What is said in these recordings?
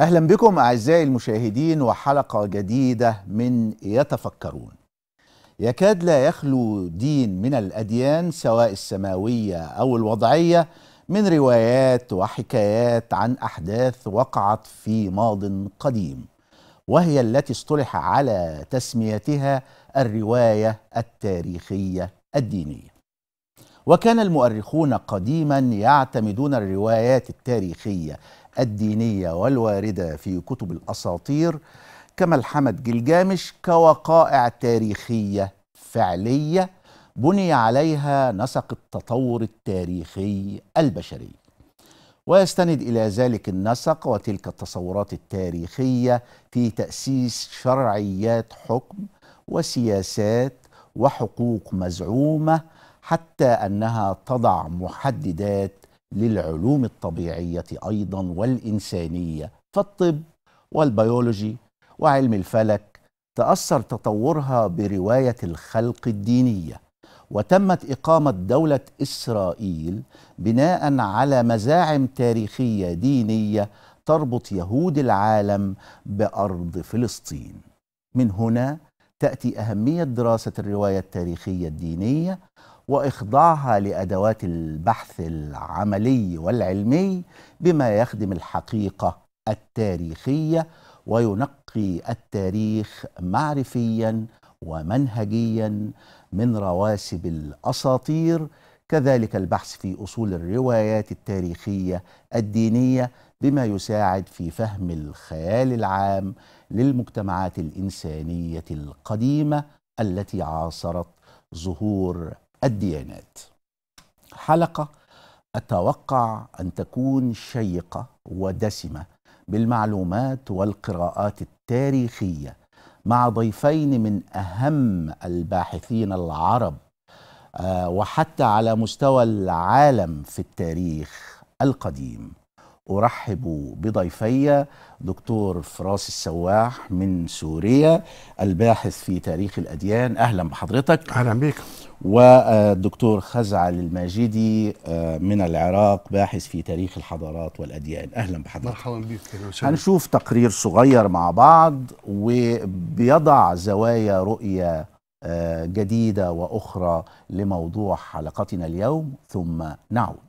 اهلا بكم اعزائي المشاهدين وحلقه جديده من يتفكرون يكاد لا يخلو دين من الاديان سواء السماويه او الوضعيه من روايات وحكايات عن احداث وقعت في ماض قديم وهي التي اصطلح على تسميتها الروايه التاريخيه الدينيه وكان المؤرخون قديما يعتمدون الروايات التاريخيه الدينية والواردة في كتب الأساطير كما الحمد جلجامش كوقائع تاريخية فعلية بني عليها نسق التطور التاريخي البشري ويستند إلى ذلك النسق وتلك التصورات التاريخية في تأسيس شرعيات حكم وسياسات وحقوق مزعومة حتى أنها تضع محددات للعلوم الطبيعية أيضا والإنسانية فالطب والبيولوجي وعلم الفلك تأثر تطورها برواية الخلق الدينية وتمت إقامة دولة إسرائيل بناء على مزاعم تاريخية دينية تربط يهود العالم بأرض فلسطين من هنا تأتي أهمية دراسة الرواية التاريخية الدينية واخضاعها لادوات البحث العملي والعلمي بما يخدم الحقيقه التاريخيه وينقي التاريخ معرفيا ومنهجيا من رواسب الاساطير كذلك البحث في اصول الروايات التاريخيه الدينيه بما يساعد في فهم الخيال العام للمجتمعات الانسانيه القديمه التي عاصرت ظهور الديانات حلقة أتوقع أن تكون شيقة ودسمة بالمعلومات والقراءات التاريخية مع ضيفين من أهم الباحثين العرب آه، وحتى على مستوى العالم في التاريخ القديم أرحب بضيفي دكتور فراس السواح من سوريا الباحث في تاريخ الأديان أهلا بحضرتك أهلا بك والدكتور خزعل الماجدي آه، من العراق باحث في تاريخ الحضارات والأديان أهلا بحضرتك مرحبا بك هنشوف تقرير صغير مع بعض وبيضع زوايا رؤية آه، جديدة وأخرى لموضوع حلقتنا اليوم ثم نعود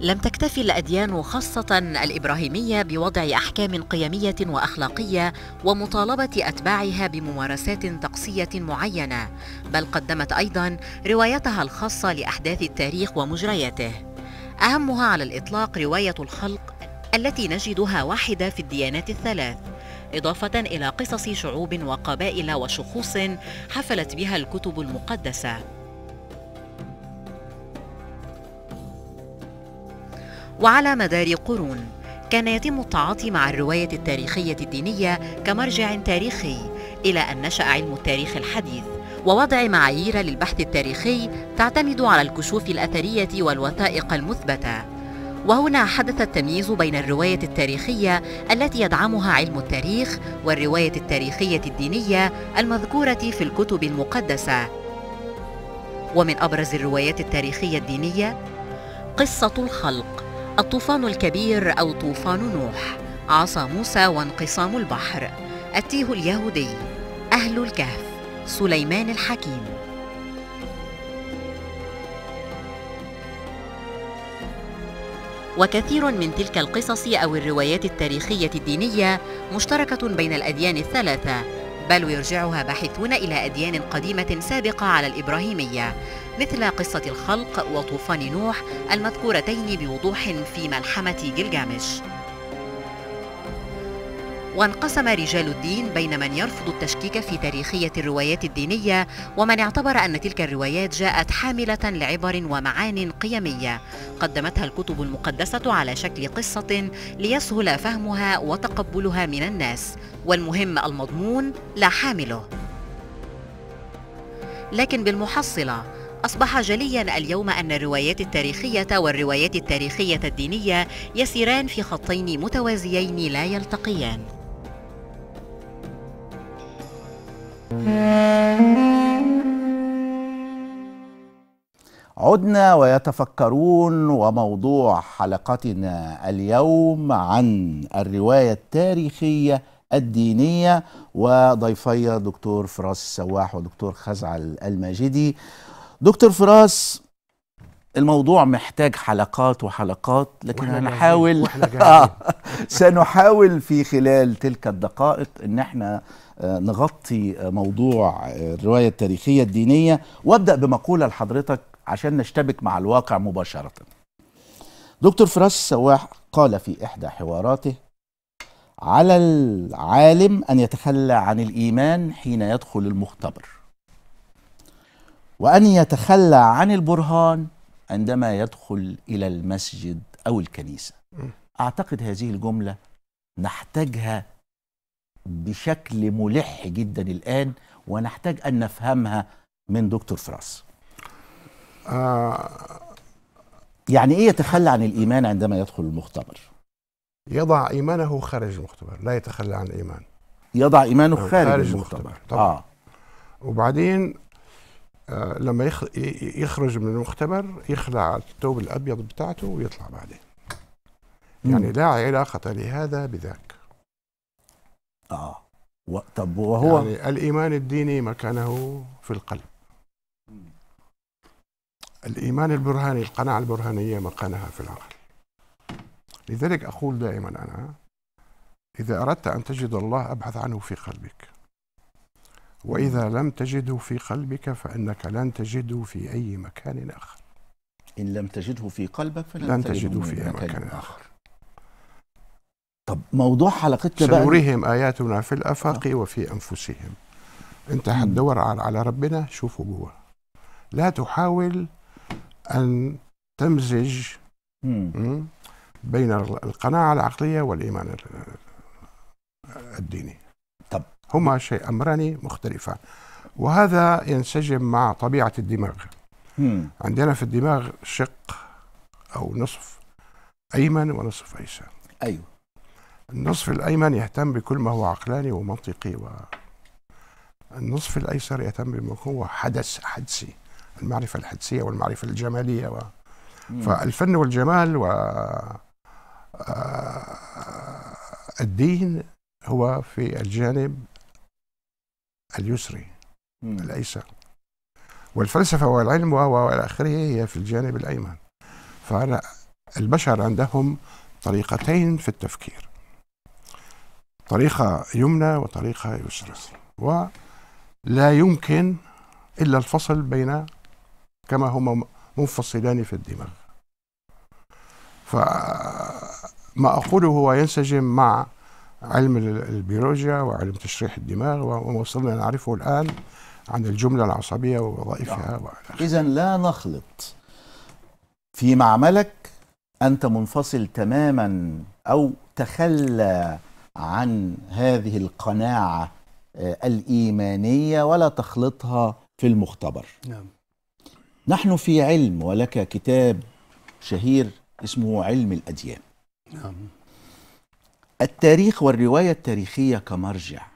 لم تكتفي الاديان خاصه الابراهيميه بوضع احكام قيميه واخلاقيه ومطالبه اتباعها بممارسات طقسيه معينه بل قدمت ايضا روايتها الخاصه لاحداث التاريخ ومجرياته اهمها على الاطلاق روايه الخلق التي نجدها واحده في الديانات الثلاث إضافة إلى قصص شعوب وقبائل وشخوص حفلت بها الكتب المقدسة وعلى مدار قرون كان يتم التعاطي مع الرواية التاريخية الدينية كمرجع تاريخي إلى أن نشأ علم التاريخ الحديث ووضع معايير للبحث التاريخي تعتمد على الكشوف الأثرية والوثائق المثبتة وهنا حدث التمييز بين الرواية التاريخية التي يدعمها علم التاريخ والرواية التاريخية الدينية المذكورة في الكتب المقدسة ومن أبرز الروايات التاريخية الدينية قصة الخلق الطوفان الكبير أو طوفان نوح عصا موسى وانقسام البحر التيه اليهودي أهل الكهف سليمان الحكيم وكثير من تلك القصص أو الروايات التاريخية الدينية مشتركة بين الأديان الثلاثة بل ويرجعها باحثون إلى أديان قديمة سابقة على الإبراهيمية مثل قصة الخلق وطوفان نوح المذكورتين بوضوح في ملحمة جلجامش وانقسم رجال الدين بين من يرفض التشكيك في تاريخية الروايات الدينية ومن اعتبر أن تلك الروايات جاءت حاملة لعبر ومعان قيمية قدمتها الكتب المقدسة على شكل قصة ليسهل فهمها وتقبلها من الناس والمهم المضمون لا حامله لكن بالمحصلة أصبح جليا اليوم أن الروايات التاريخية والروايات التاريخية الدينية يسيران في خطين متوازيين لا يلتقيان عدنا ويتفكرون وموضوع حلقتنا اليوم عن الرواية التاريخية الدينية وضيفي دكتور فراس السواح ودكتور خزعل الماجدي دكتور فراس الموضوع محتاج حلقات وحلقات لكن هنحاول آه، سنحاول في خلال تلك الدقائق ان احنا آه، نغطي آه، موضوع الروايه التاريخيه الدينيه وابدا بمقوله لحضرتك عشان نشتبك مع الواقع مباشره. دكتور فراس السواح قال في احدى حواراته على العالم ان يتخلى عن الايمان حين يدخل المختبر. وأن يتخلى عن البرهان عندما يدخل إلى المسجد أو الكنيسة أعتقد هذه الجملة نحتاجها بشكل ملح جدا الآن ونحتاج أن نفهمها من دكتور فراس آه. يعني إيه يتخلى عن الإيمان عندما يدخل المختبر؟ يضع إيمانه خارج المختبر لا يتخلى عن الإيمان يضع إيمانه آه، خارج, خارج المختبر, المختبر. طبعا. آه. وبعدين آه، لما يخرج من المختبر يخلع الثوب الابيض بتاعته ويطلع بعدين يعني لا علاقة لهذا بذاك اه طب وهو يعني الايمان الديني مكانه في القلب الايمان البرهاني القناعة البرهانية مكانها في العقل لذلك اقول دائما انا اذا اردت ان تجد الله ابحث عنه في قلبك وإذا لم تجده في قلبك فإنك لن تجده في أي مكان آخر إن لم تجده في قلبك فلن لن تجده, تجده في أي مكان, آخر. آخر طب موضوع حلقتنا بقى سنريهم آياتنا في الآفاق آه. وفي أنفسهم أنت هتدور على ربنا شوفه جوا لا تحاول أن تمزج بين القناعة العقلية والإيمان الديني هما شيء أمران مختلفان وهذا ينسجم مع طبيعة الدماغ عندنا في الدماغ شق أو نصف أيمن ونصف أيسر أيوه النصف الأيمن يهتم بكل ما هو عقلاني ومنطقي و النصف الأيسر يهتم بما هو حدث حدسي المعرفة الحدسية والمعرفة الجمالية و... فالفن والجمال و الدين هو في الجانب اليسري الايسر والفلسفه والعلم والى اخره هي في الجانب الايمن فانا البشر عندهم طريقتين في التفكير طريقه يمنى وطريقه يسرى ولا يمكن الا الفصل بين كما هما منفصلان في الدماغ فما أقوله هو ينسجم مع علم البيولوجيا وعلم تشريح الدماغ وما وصلنا نعرفه الآن عن الجملة العصبية ووظائفها نعم. إذا لا نخلط في معملك أنت منفصل تماما أو تخلى عن هذه القناعة آه، الإيمانية ولا تخلطها في المختبر نعم. نحن في علم ولك كتاب شهير اسمه علم الأديان نعم. التاريخ والرواية التاريخية كمرجع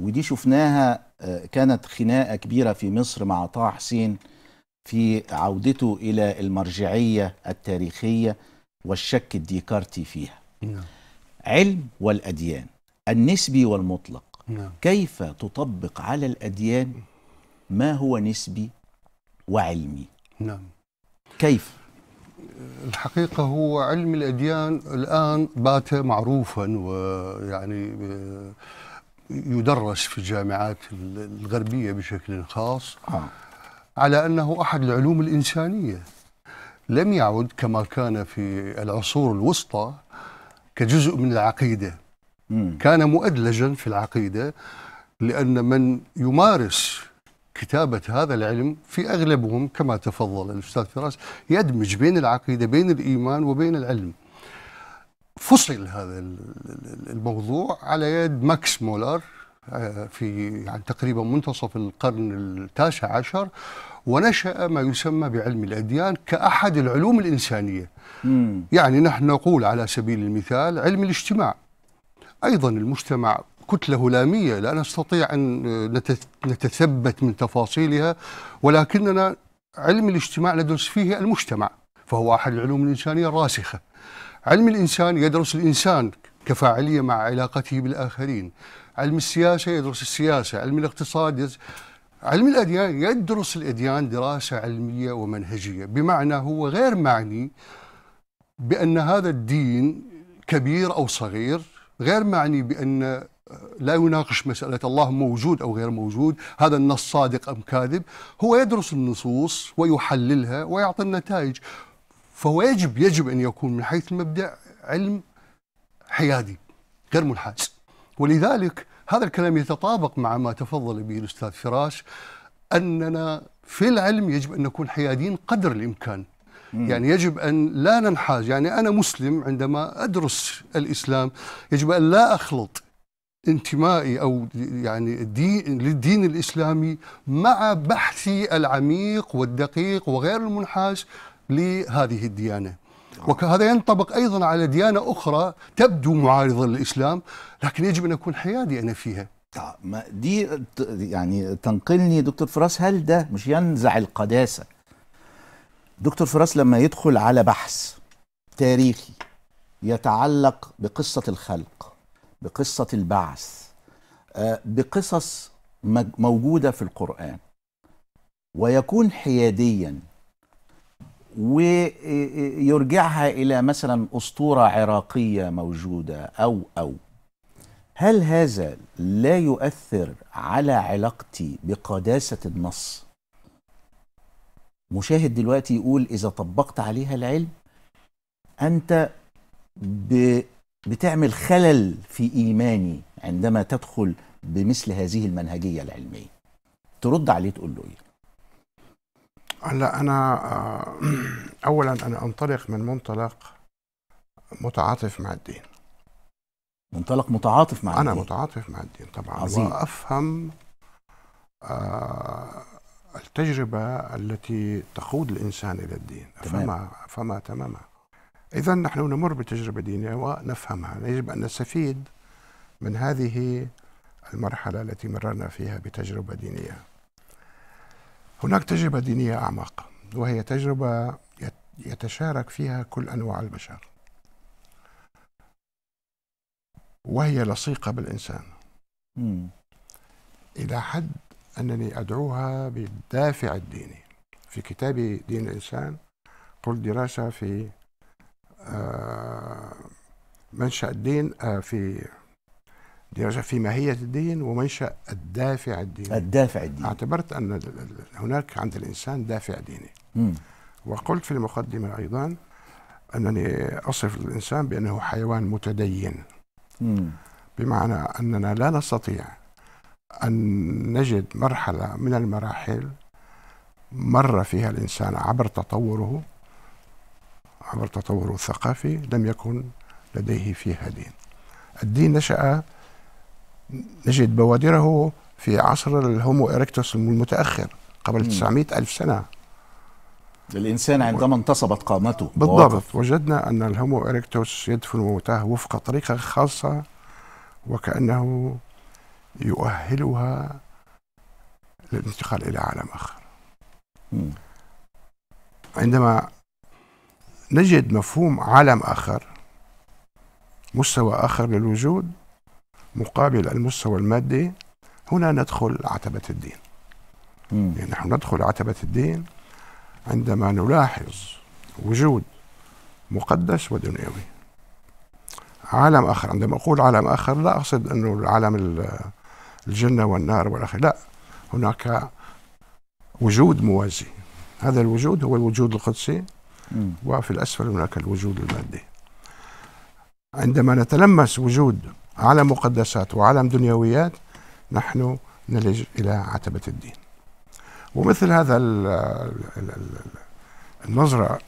ودي شفناها آه، كانت خناقة كبيرة في مصر مع طه حسين في عودته إلى المرجعية التاريخية والشك الديكارتي فيها نعم. علم والأديان النسبي والمطلق نعم. كيف تطبق على الأديان ما هو نسبي وعلمي نعم. كيف الحقيقة هو علم الأديان الآن بات معروفا ويعني يدرس في الجامعات الغربية بشكل خاص آه. على أنه أحد العلوم الإنسانية لم يعد كما كان في العصور الوسطى كجزء من العقيدة كان مؤدلجا في العقيدة لأن من يمارس كتابة هذا العلم في أغلبهم كما تفضل الأستاذ فراس يدمج بين العقيدة بين الإيمان وبين العلم فصل هذا الموضوع على يد ماكس مولر آه، في يعني تقريبا منتصف القرن التاسع عشر ونشأ ما يسمى بعلم الأديان كأحد العلوم الإنسانية مم. يعني نحن نقول على سبيل المثال علم الاجتماع أيضا المجتمع كتلة هلامية لا نستطيع أن آه، نتثبت من تفاصيلها ولكننا علم الاجتماع ندرس فيه المجتمع فهو أحد العلوم الإنسانية الراسخة علم الإنسان يدرس الإنسان كفاعلية مع علاقته بالآخرين علم السياسة يدرس السياسة علم الاقتصاد يدرس علم الأديان يدرس الأديان دراسة علمية ومنهجية بمعنى هو غير معني بأن هذا الدين كبير أو صغير غير معني بأن لا يناقش مسألة الله موجود أو غير موجود هذا النص صادق أم كاذب هو يدرس النصوص ويحللها ويعطي النتائج فهو يجب يجب أن يكون من حيث المبدأ علم حيادي غير منحاز ولذلك هذا الكلام يتطابق مع ما تفضل به الأستاذ فراش أننا في العلم يجب أن نكون حياديين قدر الإمكان يعني يجب أن لا ننحاز يعني أنا مسلم عندما أدرس الإسلام يجب أن لا أخلط انتمائي او يعني الدين للدين الاسلامي مع بحثي العميق والدقيق وغير المنحاز لهذه الديانه. وهذا ينطبق ايضا على ديانه اخرى تبدو معارضه للاسلام لكن يجب ان اكون حيادي انا فيها. طيب، ما دي يعني تنقلني دكتور فراس هل ده مش ينزع القداسه؟ دكتور فراس لما يدخل على بحث تاريخي يتعلق بقصه الخلق بقصة البعث آه، بقصص موجودة في القرآن ويكون حياديا ويرجعها آه، آه، إلى مثلا أسطورة عراقية موجودة أو أو هل هذا لا يؤثر على علاقتي بقداسة النص؟ مشاهد دلوقتي يقول إذا طبقت عليها العلم أنت ب بتعمل خلل في إيماني عندما تدخل بمثل هذه المنهجية العلمية ترد عليه تقول له إيه هلا أنا آه، أولا أنا أنطلق من منطلق متعاطف مع الدين منطلق متعاطف مع الدين أنا متعاطف مع الدين طبعا عظيم. وأفهم آه، التجربة التي تقود الإنسان إلى الدين تمام. فما فما تماما إذا نحن نمر بتجربة دينية ونفهمها يجب أن نستفيد من هذه المرحلة التي مررنا فيها بتجربة دينية هناك تجربة دينية أعمق وهي تجربة يتشارك فيها كل أنواع البشر وهي لصيقة بالإنسان مم. إلى حد أنني أدعوها بالدافع الديني في كتابي دين الإنسان قلت دراسة في آه، منشأ الدين آه، في دراسة في ماهية الدين ومنشأ الدافع الديني الدافع الديني اعتبرت أن هناك عند الإنسان دافع ديني وقلت في المقدمة أيضا أنني أصف الإنسان بأنه حيوان متدين بمعنى أننا لا نستطيع أن نجد مرحلة من المراحل مر فيها الإنسان عبر تطوره عبر تطوره الثقافي لم يكن لديه فيها دين الدين نشأ نجد بوادره في عصر الهومو إريكتوس المتأخر قبل م. 900 ألف سنة الإنسان عندما انتصبت قامته بالضبط مواقف. وجدنا أن الهومو إريكتوس يدفن موتاه وفق طريقة خاصة وكأنه يؤهلها للانتقال إلى عالم آخر م. عندما نجد مفهوم عالم آخر مستوى آخر للوجود مقابل المستوى المادي هنا ندخل عتبة الدين مم. يعني نحن ندخل عتبة الدين عندما نلاحظ وجود مقدس ودنيوي عالم آخر عندما أقول عالم آخر لا أقصد أنه العالم الجنة والنار والآخر لا هناك وجود موازي هذا الوجود هو الوجود القدسي وفي الأسفل هناك الوجود المادي عندما نتلمس وجود عالم مقدسات وعالم دنيويات نحن نلج إلى عتبة الدين ومثل هذا النظرة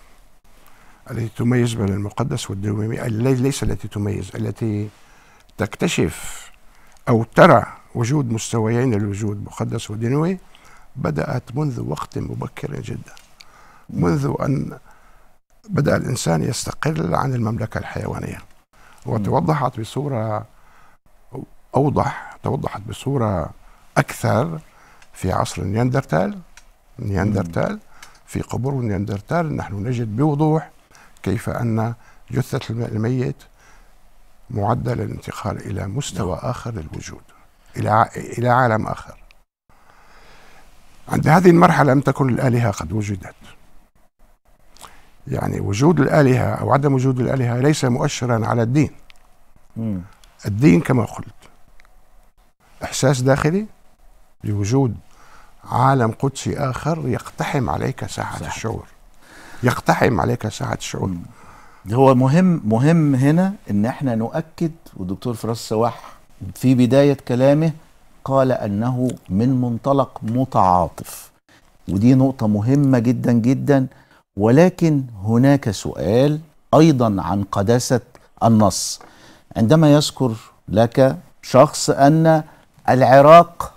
التي تميز بين المقدس والدنيوي ليس التي تميز التي تكتشف أو ترى وجود مستويين الوجود مقدس ودنيوي بدأت منذ وقت مبكر جدا منذ أن بدأ الإنسان يستقل عن المملكة الحيوانية وتوضحت بصورة أوضح توضحت بصورة أكثر في عصر النياندرتال النياندرتال في قبور النياندرتال نحن نجد بوضوح كيف أن جثة الميت معدة للانتقال إلى مستوى نعم. آخر للوجود إلى إلى عالم آخر عند هذه المرحلة لم تكن الآلهة قد وجدت يعني وجود الآلهة أو عدم وجود الآلهة ليس مؤشرا على الدين مم. الدين كما قلت إحساس داخلي بوجود عالم قدسي آخر يقتحم عليك ساعة صحيح. الشعور يقتحم عليك ساعة الشعور مم. هو مهم مهم هنا ان احنا نؤكد والدكتور فراس سواح في بدايه كلامه قال انه من منطلق متعاطف ودي نقطه مهمه جدا جدا ولكن هناك سؤال ايضا عن قداسه النص عندما يذكر لك شخص ان العراق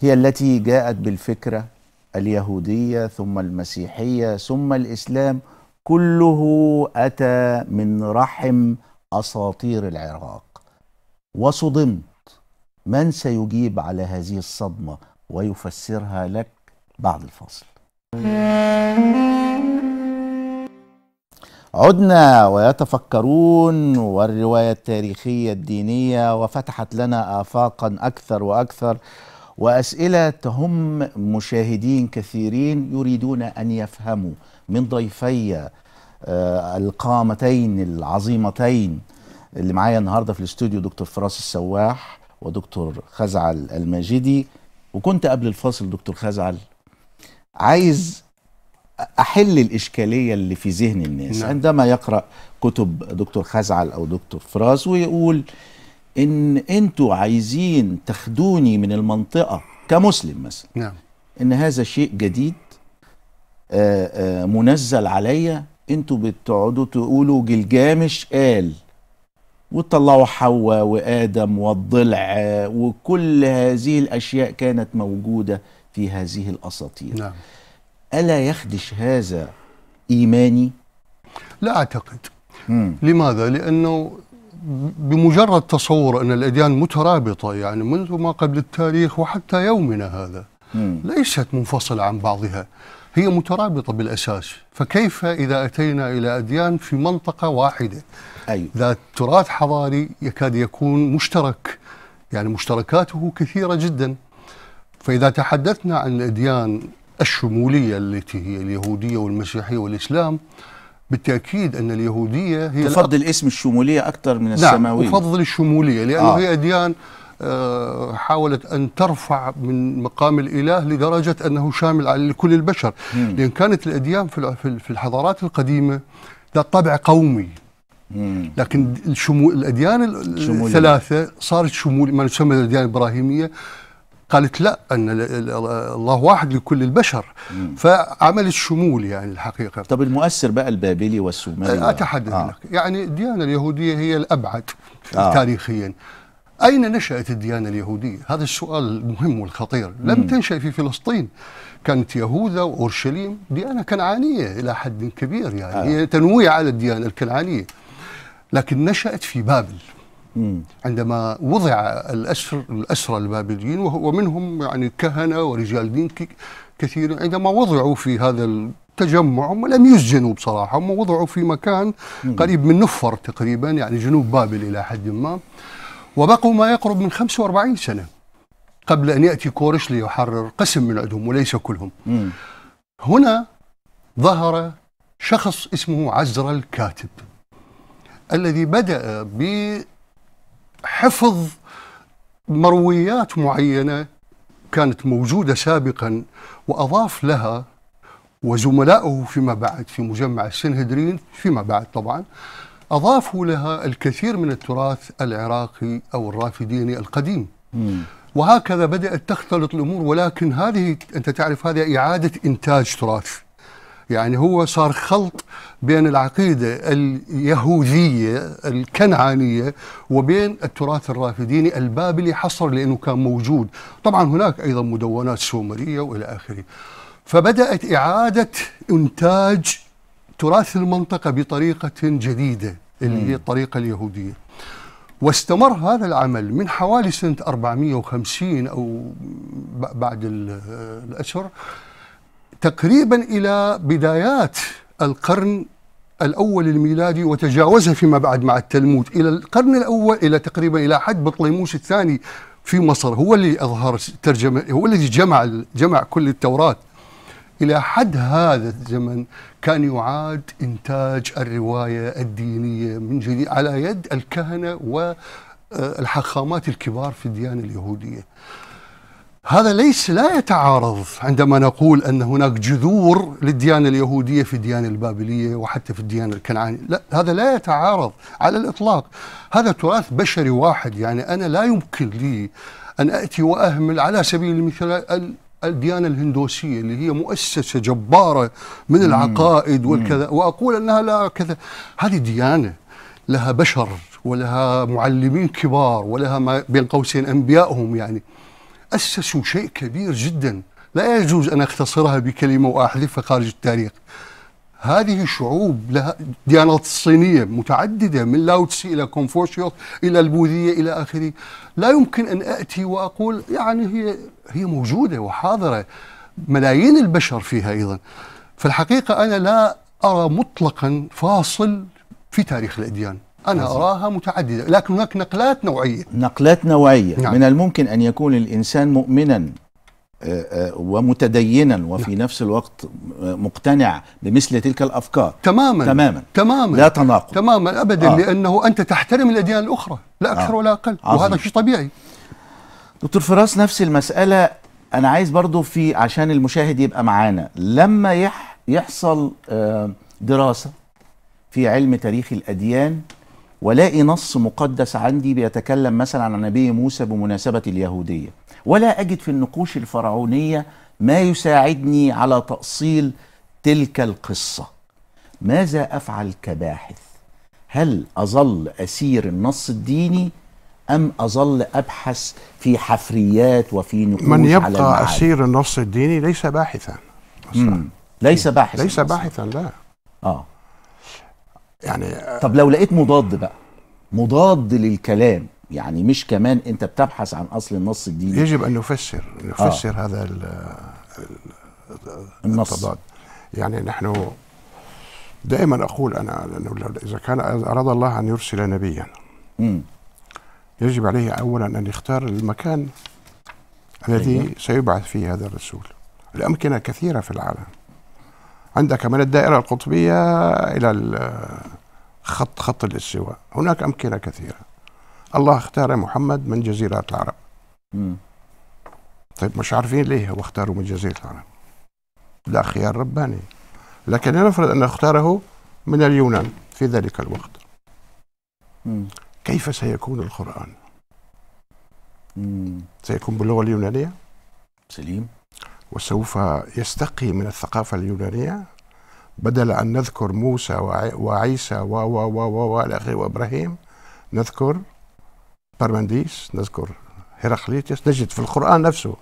هي التي جاءت بالفكره اليهوديه ثم المسيحيه ثم الاسلام كله اتى من رحم اساطير العراق وصدمت من سيجيب على هذه الصدمه ويفسرها لك بعد الفاصل عدنا ويتفكرون والرواية التاريخية الدينية وفتحت لنا آفاقا أكثر وأكثر وأسئلة تهم مشاهدين كثيرين يريدون أن يفهموا من ضيفي آه، القامتين العظيمتين اللي معايا النهاردة في الاستوديو دكتور فراس السواح ودكتور خزعل الماجدي وكنت قبل الفاصل دكتور خزعل عايز احل الاشكاليه اللي في ذهن الناس نعم. عندما يقرا كتب دكتور خزعل او دكتور فراس ويقول ان انتوا عايزين تاخدوني من المنطقه كمسلم مثلا نعم. ان هذا شيء جديد آآ آه، آآ آه، منزل عليا انتوا بتقعدوا تقولوا جلجامش قال وطلعوا حواء وادم والضلع وكل هذه الاشياء كانت موجوده في هذه الأساطير نعم. ألا يخدش هذا إيماني؟ لا أعتقد مم. لماذا؟ لأنه بمجرد تصور أن الأديان مترابطة يعني منذ ما قبل التاريخ وحتى يومنا هذا مم. ليست منفصلة عن بعضها هي مترابطة بالأساس فكيف إذا أتينا إلى أديان في منطقة واحدة أيوة. ذات تراث حضاري يكاد يكون مشترك يعني مشتركاته كثيرة جدا فإذا تحدثنا عن الأديان الشمولية التي هي اليهودية والمسيحية والإسلام بالتأكيد أن اليهودية هي تفضل اسم الشمولية أكثر من نعم، السماوية نعم أفضل الشمولية لأنه آه. هي أديان آه، حاولت أن ترفع من مقام الإله لدرجة أنه شامل على كل البشر مم. لأن كانت الأديان في الحضارات القديمة ذات طابع قومي مم. لكن الشمول الأديان الثلاثة صارت شمول ما نسمى الأديان الإبراهيمية قالت لا ان الله واحد لكل البشر فعملت شمول يعني الحقيقه طب المؤثر بقى البابلي والسومري أه، اتحدث آه. لك يعني الديانه اليهوديه هي الابعد آه. تاريخيا أين نشأت الديانة اليهودية؟ هذا السؤال المهم والخطير لم مم. تنشأ في فلسطين كانت يهوذا وأورشليم ديانة كنعانية إلى حد كبير يعني آه. هي تنويع على الديانة الكنعانية لكن نشأت في بابل عندما وضع الأسر الأسرى البابليين ومنهم يعني كهنة ورجال دين كثير عندما وضعوا في هذا التجمع هم لم يسجنوا بصراحة هم وضعوا في مكان قريب من نفر تقريبا يعني جنوب بابل إلى حد ما وبقوا ما يقرب من 45 سنة قبل أن يأتي كورش ليحرر قسم من عندهم وليس كلهم مم. هنا ظهر شخص اسمه عزر الكاتب الذي بدأ ب حفظ مرويات معينة كانت موجودة سابقا وأضاف لها وزملائه فيما بعد في مجمع السنهدرين فيما بعد طبعا أضافوا لها الكثير من التراث العراقي أو الرافديني القديم وهكذا بدأت تختلط الأمور ولكن هذه أنت تعرف هذه إعادة إنتاج تراث يعني هو صار خلط بين العقيدة اليهودية الكنعانية وبين التراث الرافديني البابلي حصر لأنه كان موجود طبعا هناك أيضا مدونات سومرية وإلى آخره فبدأت إعادة إنتاج تراث المنطقة بطريقة جديدة اللي هي الطريقة اليهودية واستمر هذا العمل من حوالي سنة 450 أو بعد الأسر تقريبا إلى بدايات القرن الأول الميلادي وتجاوزها فيما بعد مع التلمود إلى القرن الأول إلى تقريبا إلى حد بطليموس الثاني في مصر هو اللي أظهر ترجمة هو الذي جمع جمع كل التوراة إلى حد هذا الزمن كان يعاد إنتاج الرواية الدينية من جديد على يد الكهنة والحخامات الكبار في الديانة اليهودية هذا ليس لا يتعارض عندما نقول ان هناك جذور للديانه اليهوديه في الديانه البابليه وحتى في الديانه الكنعانيه، لا هذا لا يتعارض على الاطلاق، هذا تراث بشري واحد يعني انا لا يمكن لي ان اتي واهمل على سبيل المثال الديانه الهندوسيه اللي هي مؤسسه جباره من العقائد والكذا واقول انها لا كذا، هذه ديانه لها بشر ولها معلمين كبار ولها ما بين قوسين انبيائهم يعني. أسسوا شيء كبير جدا لا يجوز أن أختصرها بكلمة وأحذفها خارج التاريخ هذه شعوب لها ديانات الصينية متعددة من لاوتسي إلى كونفوشيوس إلى البوذية إلى آخره لا يمكن أن أتي وأقول يعني هي هي موجودة وحاضرة ملايين البشر فيها أيضا فالحقيقة أنا لا أرى مطلقا فاصل في تاريخ الأديان أنا عزيز. نعم. أراها متعددة لكن هناك نقلات نوعية نقلات نوعية نعم. من الممكن أن يكون الإنسان مؤمنا آه، آه، ومتدينا وفي نعم. نفس الوقت آه، مقتنع بمثل تلك الافكار تماما تماما تماما لا تناقض تماما ابدا آه. لانه انت تحترم الاديان الاخرى لا اكثر آه. ولا اقل عزيز. وهذا شيء طبيعي دكتور فراس نفس المساله انا عايز برضو في عشان المشاهد يبقى معانا لما يح يحصل دراسه في علم تاريخ الاديان والاقي نص مقدس عندي بيتكلم مثلا عن نبي موسى بمناسبه اليهوديه ولا اجد في النقوش الفرعونيه ما يساعدني على تاصيل تلك القصه ماذا افعل كباحث هل اظل اسير النص الديني ام اظل ابحث في حفريات وفي نقوش من يبقى على اسير النص الديني ليس باحثا ليس باحثا ليس باحثا لا اه يعني آه، طب لو لقيت مضاد بقى مضاد للكلام يعني مش كمان انت بتبحث عن اصل النص الديني يجب ان نفسر نفسر آه. هذا الـ الـ النص التضاد يعني نحن دائما اقول انا انه اذا كان اراد الله ان يرسل نبيا م. يجب عليه اولا ان يختار المكان الذي أيوه. سيبعث فيه هذا الرسول الامكنه كثيره في العالم عندك من الدائرة القطبية إلى خط خط الاستواء هناك أمكنة كثيرة الله اختار محمد من جزيرة العرب طيب مش عارفين ليه هو اختاره من جزيرة العرب ده خيار رباني لكن لنفرض أن اختاره من اليونان في ذلك الوقت كيف سيكون القرآن سيكون باللغة اليونانية سليم وسوف يستقي من الثقافة اليونانية بدل أن نذكر موسى وعيسى و و و و و وإبراهيم نذكر برمنديس نذكر هيراقليتس نجد في القرآن نفسه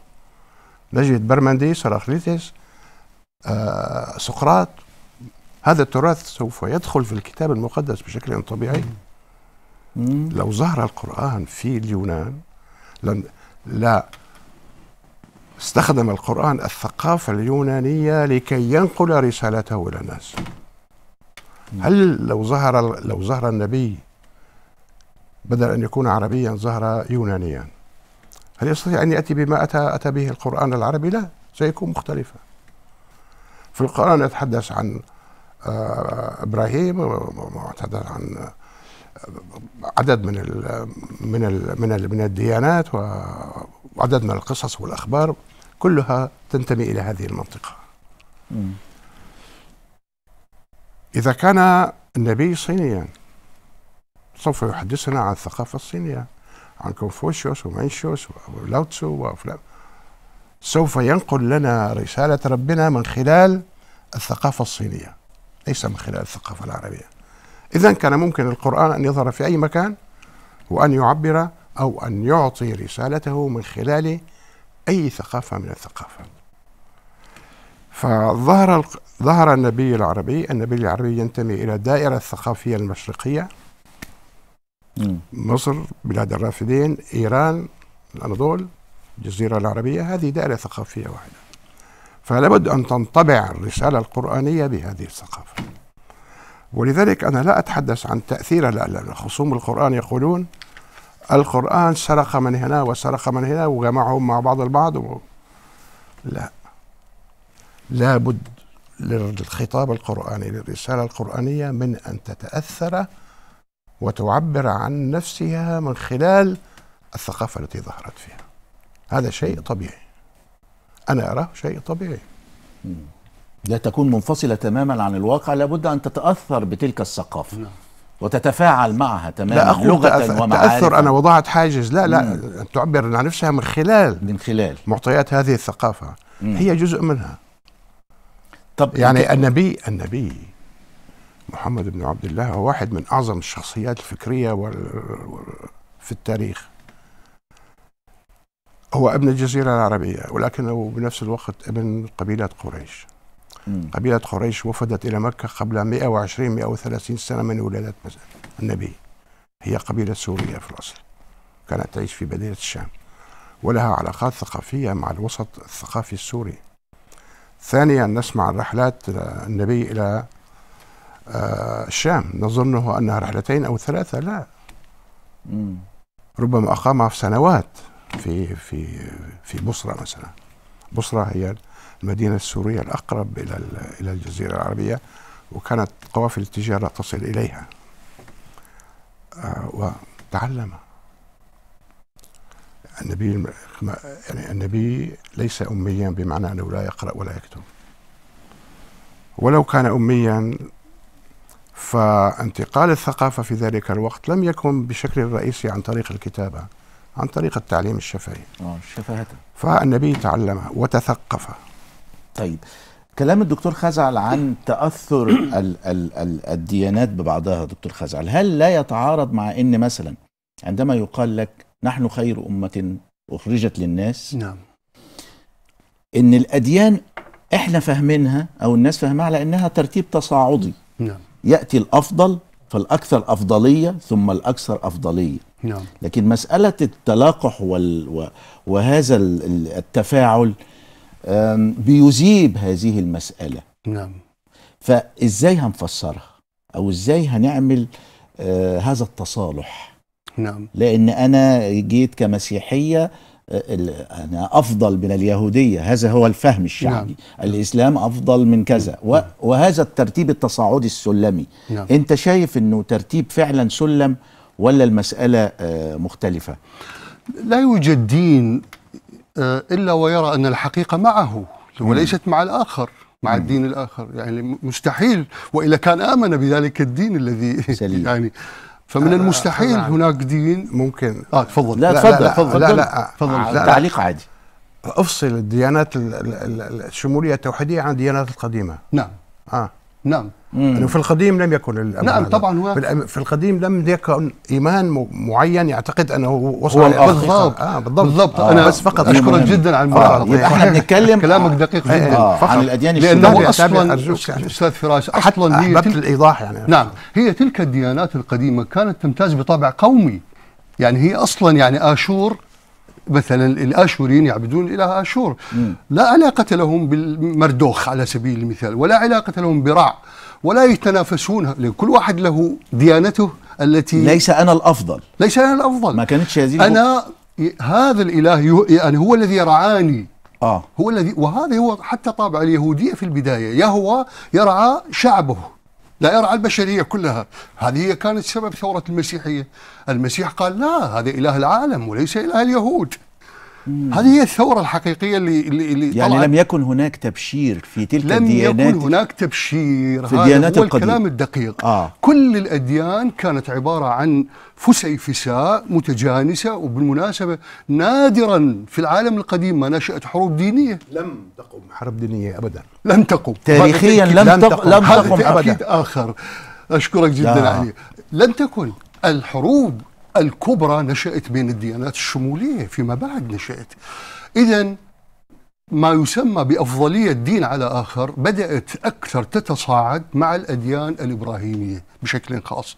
نجد برمنديس هيراقليتس آه سقراط هذا التراث سوف يدخل في الكتاب المقدس بشكل طبيعي لو ظهر القرآن في اليونان لن لا استخدم القرآن الثقافة اليونانية لكي ينقل رسالته إلى الناس هل لو ظهر لو ظهر النبي بدل أن يكون عربيا ظهر يونانيا هل يستطيع أن يأتي بما أتى أتى به القرآن العربي؟ لا سيكون مختلفا في القرآن يتحدث عن آه، إبراهيم ويتحدث عن آه، عدد من الـ من الـ من من الديانات وعدد من القصص والاخبار كلها تنتمي إلى هذه المنطقة إذا كان النبي صينيا سوف يحدثنا عن الثقافة الصينية عن كونفوشيوس ومنشوس ولاوتسو وفلان سوف ينقل لنا رسالة ربنا من خلال الثقافة الصينية ليس من خلال الثقافة العربية إذا كان ممكن القرآن أن يظهر في أي مكان وأن يعبر أو أن يعطي رسالته من خلال أي ثقافة من الثقافة فظهر ظهر النبي العربي النبي العربي ينتمي إلى دائرة الثقافية المشرقية مصر بلاد الرافدين إيران الأناضول الجزيرة العربية هذه دائرة ثقافية واحدة فلا بد أن تنطبع الرسالة القرآنية بهذه الثقافة ولذلك أنا لا أتحدث عن تأثير خصوم القرآن يقولون القرآن سرق من هنا وسرق من هنا وجمعهم مع بعض البعض و... لا لابد للخطاب القرآني للرسالة القرآنية من أن تتأثر وتعبر عن نفسها من خلال الثقافة التي ظهرت فيها هذا شيء طبيعي أنا أراه شيء طبيعي لا تكون منفصلة تماما عن الواقع لابد أن تتأثر بتلك الثقافة نعم. وتتفاعل معها تماما لا لغة تأثر أنا وضعت حاجز لا لا مم. تعبر عن نفسها من خلال من خلال معطيات هذه الثقافة مم. هي جزء منها طب يعني النبي النبي محمد بن عبد الله هو واحد من أعظم الشخصيات الفكرية في التاريخ هو ابن الجزيرة العربية ولكنه بنفس الوقت ابن قبيلة قريش قبيلة قريش وفدت إلى مكة قبل 120 130 سنة من ولادة النبي هي قبيلة سورية في الأصل كانت تعيش في مدينة الشام ولها علاقات ثقافية مع الوسط الثقافي السوري ثانيا نسمع رحلات النبي إلى آه، الشام نظنه أنها رحلتين أو ثلاثة لا ربما أقام في سنوات في في في بصرة مثلا بصرة هي المدينة السورية الأقرب إلى إلى الجزيرة العربية وكانت قوافل التجارة تصل إليها آه، وتعلم النبي يعني النبي ليس أميا بمعنى أنه لا يقرأ ولا يكتب ولو كان أميا فانتقال الثقافة في ذلك الوقت لم يكن بشكل رئيسي عن طريق الكتابة عن طريق التعليم الشفهي آه، فالنبي تعلم وتثقف طيب كلام الدكتور خزعل عن تاثر ال ال ال الديانات ببعضها دكتور خزعل هل لا يتعارض مع ان مثلا عندما يقال لك نحن خير امه اخرجت للناس نعم ان الاديان احنا فاهمينها او الناس فاهمها على انها ترتيب تصاعدي نعم ياتي الافضل فالاكثر افضليه ثم الاكثر افضليه نعم لكن مساله التلاقح وال... وهذا التفاعل بيذيب هذه المسألة نعم فإزاي هنفسرها أو إزاي هنعمل آه، هذا التصالح نعم لأن أنا جيت كمسيحية آه، أنا أفضل من اليهودية هذا هو الفهم الشعبي نعم. الإسلام أفضل من كذا نعم. وهذا الترتيب التصاعدي السلمي نعم. أنت شايف أنه ترتيب فعلا سلم ولا المسألة آه، مختلفة لا يوجد دين آه، إلا ويرى أن الحقيقة معه وليست مع الآخر مع مم. الدين الآخر يعني مستحيل وإلا كان آمن بذلك الدين الذي سليم. يعني فمن آه، المستحيل هناك دين ممكن اه تفضل لا تفضل تفضل لا آه، لا لا تعليق عادي افصل الديانات الشموليه التوحيديه عن الديانات القديمه نعم اه نعم يعني في القديم لم يكن الامر نعم طبعا هو في القديم لم يكن ايمان معين يعتقد انه وصل هو بالضبط آه بالضبط بالضبط آه انا بس فقط اشكرك جدا على الملاحظه آه احنا نتكلم كلامك دقيق آه،, آه جدا آه عن الاديان لانه اصلا يعني. استاذ فراس اصلا هي تلك الايضاح يعني نعم هي تلك الديانات القديمه كانت تمتاز بطابع قومي يعني هي اصلا يعني اشور مثلا الاشوريين يعبدون اله اشور لا علاقه لهم بالمردوخ على سبيل المثال ولا علاقه لهم برع ولا يتنافسون كل واحد له ديانته التي ليس انا الافضل ليس انا الافضل ما كانتش هذه انا هذا الاله يعني هو الذي رعاني آه. هو الذي وهذا هو حتى طابع اليهوديه في البدايه يهوى يرعى شعبه لا يرعى البشرية كلها هذه هي كانت سبب ثورة المسيحية المسيح قال لا هذا إله العالم وليس إله اليهود هذه هي الثورة الحقيقية اللي اللي يعني لم يكن هناك تبشير في تلك لم الديانات لم يكن هناك تبشير في الديانات هذا هو القديم. الكلام الدقيق آه. كل الأديان كانت عبارة عن فسيفساء متجانسة وبالمناسبة نادرا في العالم القديم ما نشأت حروب دينية لم تقم حرب دينية أبدا لم تقم تاريخيا لم, لم تقم, لم تقم أبدا هذا آخر أشكرك جدا آه. علي لم تكن الحروب الكبرى نشأت بين الديانات الشمولية فيما بعد نشأت إذا ما يسمى بأفضلية دين على آخر بدأت أكثر تتصاعد مع الأديان الإبراهيمية بشكل خاص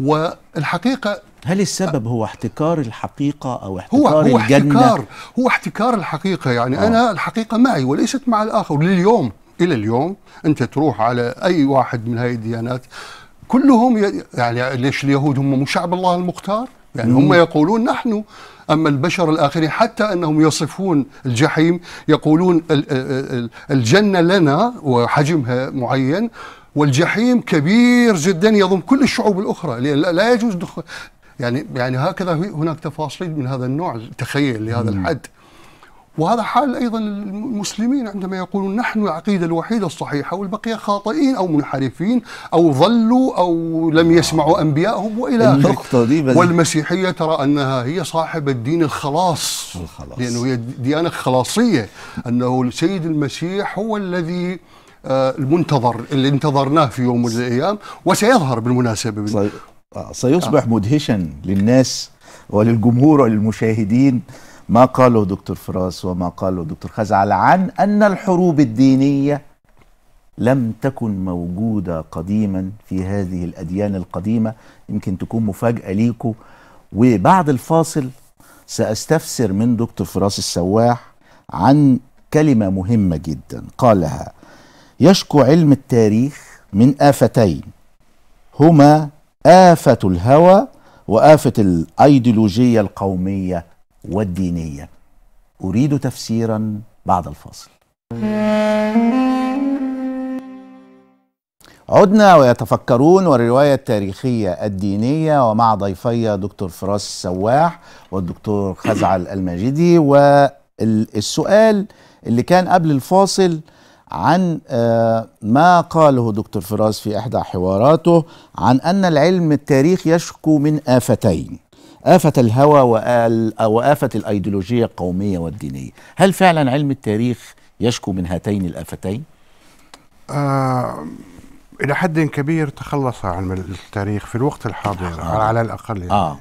والحقيقة هل السبب هو احتكار الحقيقة أو احتكار هو هو الجنة؟ احتكار هو احتكار الحقيقة يعني أوه. أنا الحقيقة معي وليست مع الآخر لليوم إلى اليوم أنت تروح على أي واحد من هذه الديانات كلهم يعني ليش اليهود هم مو شعب الله المختار؟ يعني هم يقولون نحن أما البشر الآخرين حتى أنهم يصفون الجحيم يقولون الجنة لنا وحجمها معين والجحيم كبير جدا يضم كل الشعوب الأخرى لا يجوز دخول يعني يعني هكذا هناك تفاصيل من هذا النوع تخيل لهذا الحد وهذا حال أيضا المسلمين عندما يقولون نحن العقيدة الوحيدة الصحيحة والبقية خاطئين أو منحرفين أو ظلوا أو لم نعم. يسمعوا أنبيائهم وإلى آخره والمسيحية ترى أنها هي صاحب الدين الخلاص, الخلاص. لأنه هي ديانة خلاصية أنه السيد المسيح هو الذي آه، المنتظر اللي انتظرناه في يوم من الأيام وسيظهر بالمناسبة آه، سيصبح مدهشا للناس وللجمهور وللمشاهدين ما قاله دكتور فراس وما قاله دكتور خزعل عن أن الحروب الدينية لم تكن موجودة قديما في هذه الأديان القديمة يمكن تكون مفاجأة ليكم وبعد الفاصل سأستفسر من دكتور فراس السواح عن كلمة مهمة جدا قالها يشكو علم التاريخ من آفتين هما آفة الهوى وآفة الأيديولوجية القومية والدينية أريد تفسيرا بعد الفاصل عدنا ويتفكرون والرواية التاريخية الدينية ومع ضيفي دكتور فراس السواح والدكتور خزعل المجدي والسؤال اللي كان قبل الفاصل عن آه، ما قاله دكتور فراس في إحدى حواراته عن أن العلم التاريخ يشكو من آفتين آفة الهوى وآفة الأيديولوجية القومية والدينية هل فعلا علم التاريخ يشكو من هاتين الآفتين؟ آه إلى حد كبير تخلص علم التاريخ في الوقت الحاضر آه. على الأقل يعني. آه.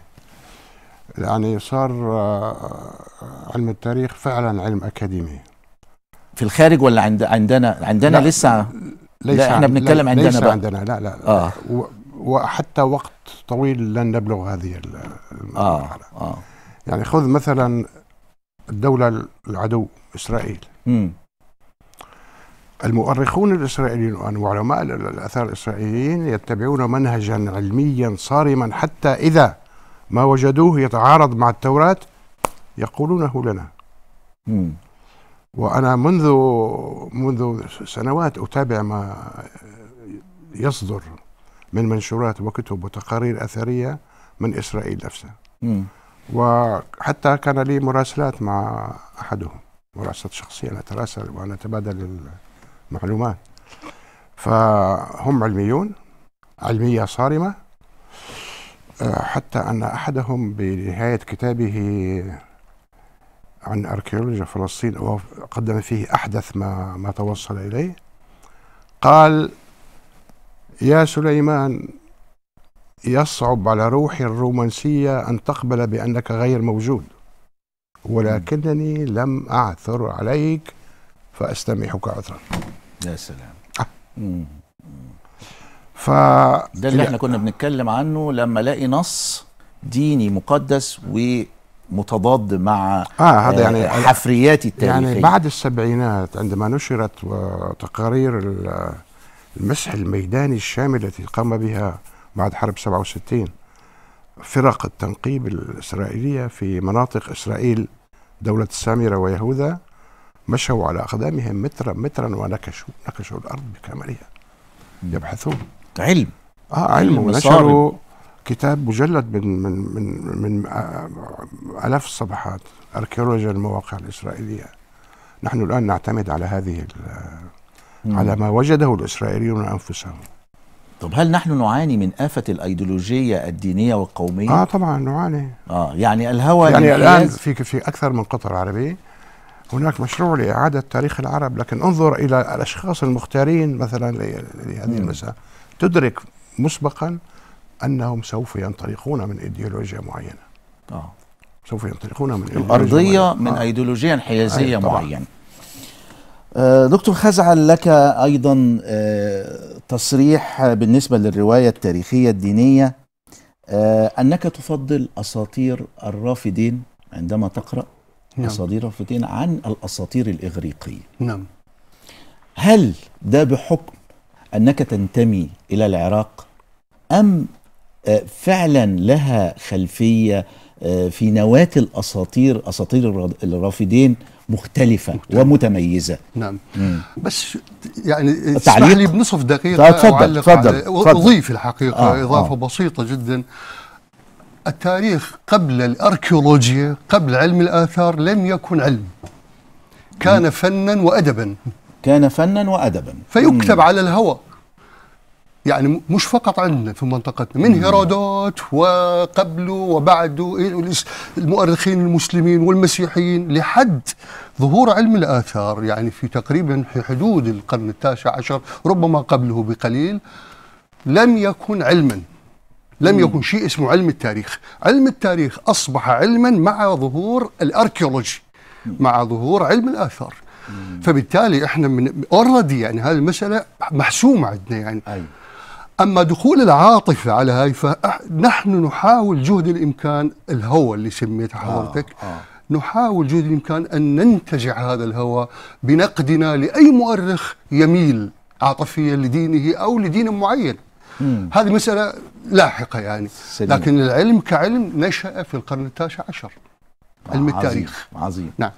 يعني صار آه، علم التاريخ فعلا علم أكاديمي في الخارج ولا عند عندنا عندنا لا لسه ليس لا احنا بنتكلم عندنا, عندنا ليس بقى. عندنا لا لا, لا آه. وحتى وقت طويل لن نبلغ هذه المرحلة آه. آه. يعني خذ مثلا الدولة العدو إسرائيل م. المؤرخون الإسرائيليين وعلماء الأثار الإسرائيليين يتبعون منهجا علميا صارما حتى إذا ما وجدوه يتعارض مع التوراة يقولونه لنا م. وأنا منذ منذ سنوات أتابع ما يصدر من منشورات وكتب وتقارير أثرية من إسرائيل نفسها وحتى كان لي مراسلات مع أحدهم مراسلات شخصية نتراسل ونتبادل المعلومات فهم علميون علمية صارمة آه، حتى أن أحدهم بنهاية كتابه عن أركيولوجيا فلسطين وقدم فيه أحدث ما, ما توصل إليه قال يا سليمان يصعب على روحي الرومانسية أن تقبل بأنك غير موجود ولكنني لم أعثر عليك فأستميحك عذرا يا سلام آه. ف ده اللي احنا كنا بنتكلم عنه لما الاقي نص ديني مقدس ومتضاد مع آه هذا يعني آه، حفرياتي التاريخيه يعني بعد السبعينات عندما نشرت آه، تقارير المسح الميداني الشامل التي قام بها بعد حرب 67 فرق التنقيب الإسرائيلية في مناطق إسرائيل دولة السامرة ويهوذا مشوا على أقدامهم مترا مترا ونكشوا نكشوا الأرض بكاملها يبحثون علم آه علم ونشروا كتاب مجلد من من من من آه، آلاف الصفحات أركيولوجيا المواقع الإسرائيلية نحن الآن نعتمد على هذه على ما وجده الإسرائيليون أنفسهم طب هل نحن نعاني من آفة الأيديولوجية الدينية والقومية؟ آه طبعا نعاني آه يعني الهوى يعني الآن في في أكثر من قطر عربي هناك مشروع لإعادة تاريخ العرب لكن انظر إلى الأشخاص المختارين مثلا لهذه المسألة تدرك مسبقا أنهم سوف ينطلقون من إيديولوجيا معينة آه سوف ينطلقون من الأرضية معينة. من آه. أيديولوجيا انحيازية معينة آه، دكتور خزعل لك ايضا آه، تصريح بالنسبه للروايه التاريخيه الدينيه آه، انك تفضل اساطير الرافدين عندما تقرا نعم. اساطير الرافدين عن الاساطير الاغريقيه نعم هل ده بحكم انك تنتمي الى العراق ام فعلا لها خلفيه في نواه الاساطير اساطير الرافدين مختلفة, مختلفة ومتميزة نعم مم. بس يعني اسمح لي بنصف دقيقة تفضل تفضل أضيف الحقيقة آه إضافة آه. بسيطة جدا التاريخ قبل الأركيولوجيا قبل علم الآثار لم يكن علم كان مم. فنا وأدبا كان فنا وأدبا فيكتب مم. على الهوى يعني مش فقط عندنا في منطقتنا من هيرودوت وقبله وبعده المؤرخين المسلمين والمسيحيين لحد ظهور علم الآثار يعني في تقريبا في حدود القرن التاسع عشر ربما قبله بقليل لم يكن علما لم يكن شيء اسمه علم التاريخ علم التاريخ أصبح علما مع ظهور الأركيولوجي مع ظهور علم الآثار فبالتالي احنا من اوريدي يعني هذه المساله محسومه عندنا يعني أيوة. أما دخول العاطفة على هاي فنحن نحاول جهد الإمكان الهوى اللي سميته آه، حضرتك آه آه. نحاول جهد الإمكان أن ننتجع هذا الهوى بنقدنا لأي مؤرخ يميل عاطفيا لدينه أو لدين معين هذه مسألة لاحقة يعني سليم. لكن العلم كعلم نشأ في القرن التاسع عشر علم التاريخ عظيم, عظيم. نعم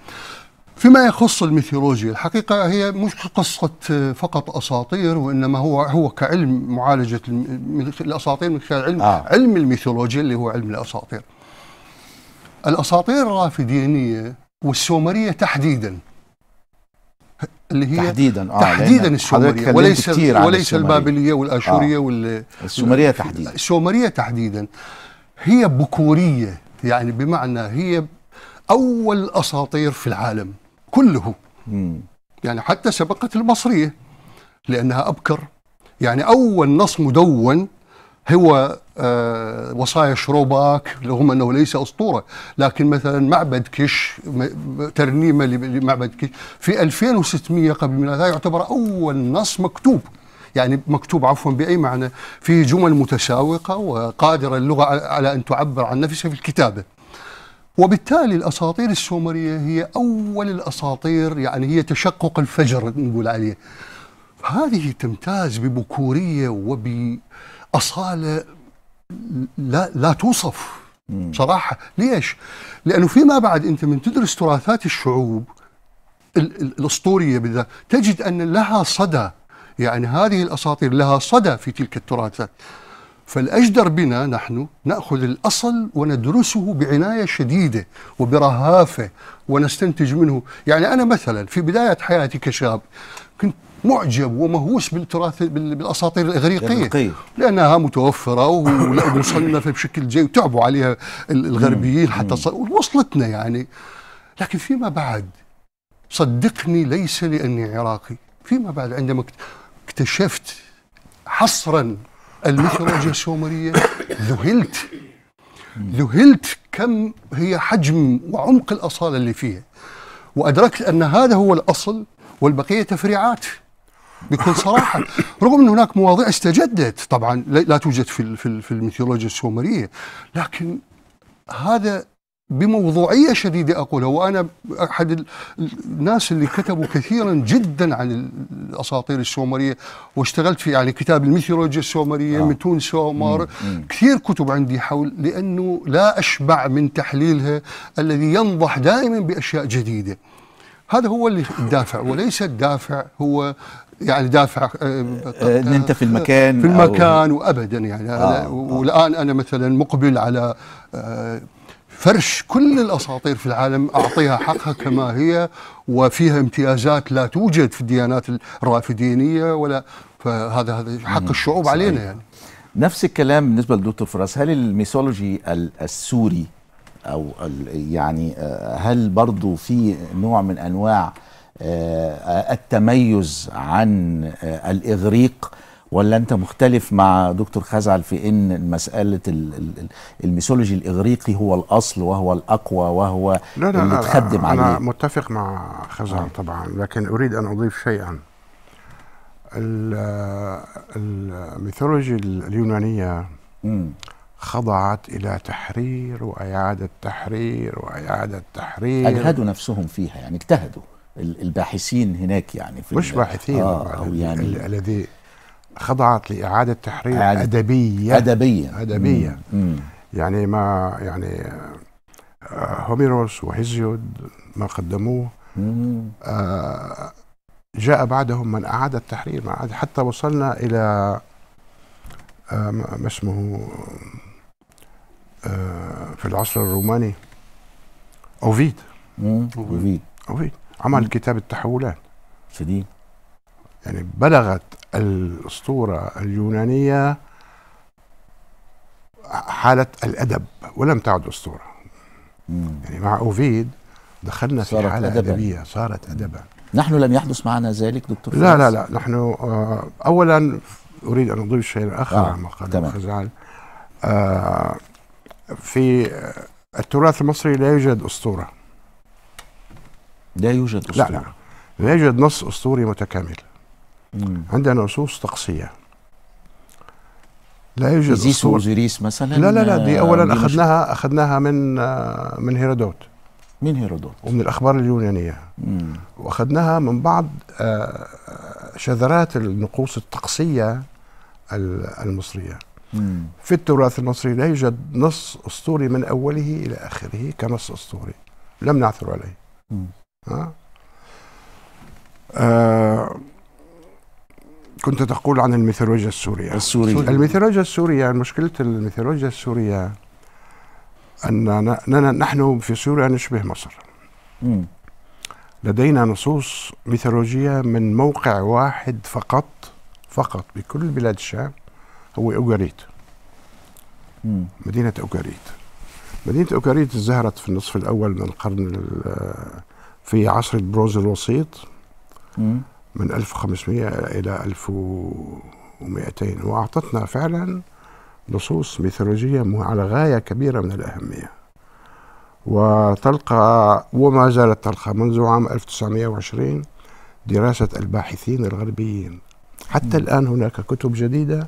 فيما يخص الميثولوجيا الحقيقة هي مش قصة فقط أساطير وإنما هو هو كعلم معالجة الأساطير من خلال علم آه. علم الميثولوجيا اللي هو علم الأساطير الأساطير الرافدينية والسومرية تحديدا اللي هي تحديدا آه تحديدا السومرية وليس وليس البابلية والآشورية آه. وال السومرية تحديدا السومرية تحديدا هي بكورية يعني بمعنى هي أول أساطير في العالم كله مم. يعني حتى سبقت المصرية لأنها أبكر يعني أول نص مدون هو آه وصايا شروباك رغم أنه ليس أسطورة لكن مثلا معبد كش ترنيمة لمعبد كش في 2600 قبل الميلاد يعتبر أول نص مكتوب يعني مكتوب عفوا باي معنى فيه جمل متساوقه وقادره اللغه على ان تعبر عن نفسها في الكتابه وبالتالي الاساطير السومريه هي اول الاساطير يعني هي تشقق الفجر نقول عليه هذه تمتاز ببكوريه وباصاله لا لا توصف صراحه ليش؟ لانه فيما بعد انت من تدرس تراثات الشعوب الاسطوريه بالذات تجد ان لها صدى يعني هذه الاساطير لها صدى في تلك التراثات فالأجدر بنا نحن نأخذ الأصل وندرسه بعناية شديدة وبرهافة ونستنتج منه يعني أنا مثلا في بداية حياتي كشاب كنت معجب ومهووس بالتراث بالاساطير الاغريقيه لانها متوفره ومصنفه بشكل جيد وتعبوا عليها الغربيين حتى وصلتنا يعني لكن فيما بعد صدقني ليس لاني عراقي فيما بعد عندما اكتشفت حصرا الميثولوجيا السومرية ذهلت ذهلت كم هي حجم وعمق الأصالة اللي فيها وأدركت أن هذا هو الأصل والبقية تفريعات بكل صراحة رغم أن هناك مواضيع استجدت طبعا لا توجد في في الميثولوجيا السومرية لكن هذا بموضوعية شديدة أقولها وأنا أحد الناس اللي كتبوا كثيرا جدا عن الأساطير السومرية واشتغلت في يعني كتاب الميثولوجيا السومرية آه. متون سومر مم. مم. كثير كتب عندي حول لأنه لا أشبع من تحليلها الذي ينضح دائما بأشياء جديدة هذا هو اللي الدافع وليس الدافع هو يعني دافع آه، آه، ان انت في المكان في المكان وابدا يعني آه،, آه. والان انا مثلا مقبل على فرش كل الاساطير في العالم اعطيها حقها كما هي وفيها امتيازات لا توجد في الديانات الرافدينيه ولا فهذا هذا حق الشعوب علينا يعني نفس الكلام بالنسبه للدكتور فراس هل الميثولوجي السوري او يعني آه، هل برضو في نوع من انواع آه، التميز عن آه، الاغريق ولا انت مختلف مع دكتور خزعل في ان مساله الميثولوجي الاغريقي هو الاصل وهو الاقوى وهو لا لا اللي تخدم عليه انا متفق مع خزعل آه. طبعا لكن اريد ان اضيف شيئا الميثولوجي اليونانيه م. خضعت الى تحرير واعاده تحرير واعاده تحرير اجهدوا نفسهم فيها يعني اجتهدوا الباحثين هناك يعني في مش باحثين آه يعني الذي خضعت لإعادة تحرير عادة. أدبية أدبية أدبية مم. يعني ما يعني آه، هوميروس وهيزيود ما قدموه آه جاء بعدهم من أعاد التحرير حتى وصلنا إلى آه ما اسمه آه في العصر الروماني أوفيد أوفيد أوفيد عمل كتاب التحولات شديد يعني بلغت الاسطوره اليونانيه حاله الادب ولم تعد اسطوره مم. يعني مع اوفيد دخلنا في حاله أدباً. ادبيه صارت ادبا نحن لم يحدث معنا ذلك دكتور لا فارس. لا لا نحن آه، اولا اريد ان اضيف شيء اخر آه. عما قال خزعل في التراث المصري لا يوجد اسطوره لا يوجد اسطوره لا لا لا يوجد نص اسطوري متكامل عندنا نصوص تقصيه لا يوجد إزيس وزيريس مثلا لا لا لا دي آه، اولا اخذناها اخذناها من آه، من هيرودوت من هيرودوت ومن الاخبار اليونانيه واخذناها من بعض آه، شذرات النقوص الطقسيه المصريه مم. في التراث المصري لا يوجد نص اسطوري من اوله الى اخره كنص اسطوري لم نعثر عليه مم. ها آه كنت تقول عن الميثولوجيا السورية السورية الميثولوجيا السورية مشكلة الميثولوجيا السورية أننا نحن في سوريا نشبه مصر م. لدينا نصوص ميثولوجية من موقع واحد فقط فقط بكل بلاد الشام هو أوغاريت مدينة أوغاريت مدينة أوغاريت ازدهرت في النصف الأول من القرن في عصر البرونز الوسيط م. من 1500 إلى 1200 وأعطتنا فعلا نصوص ميثولوجية على غاية كبيرة من الأهمية وتلقى وما زالت تلقى منذ عام 1920 دراسة الباحثين الغربيين حتى الآن هناك كتب جديدة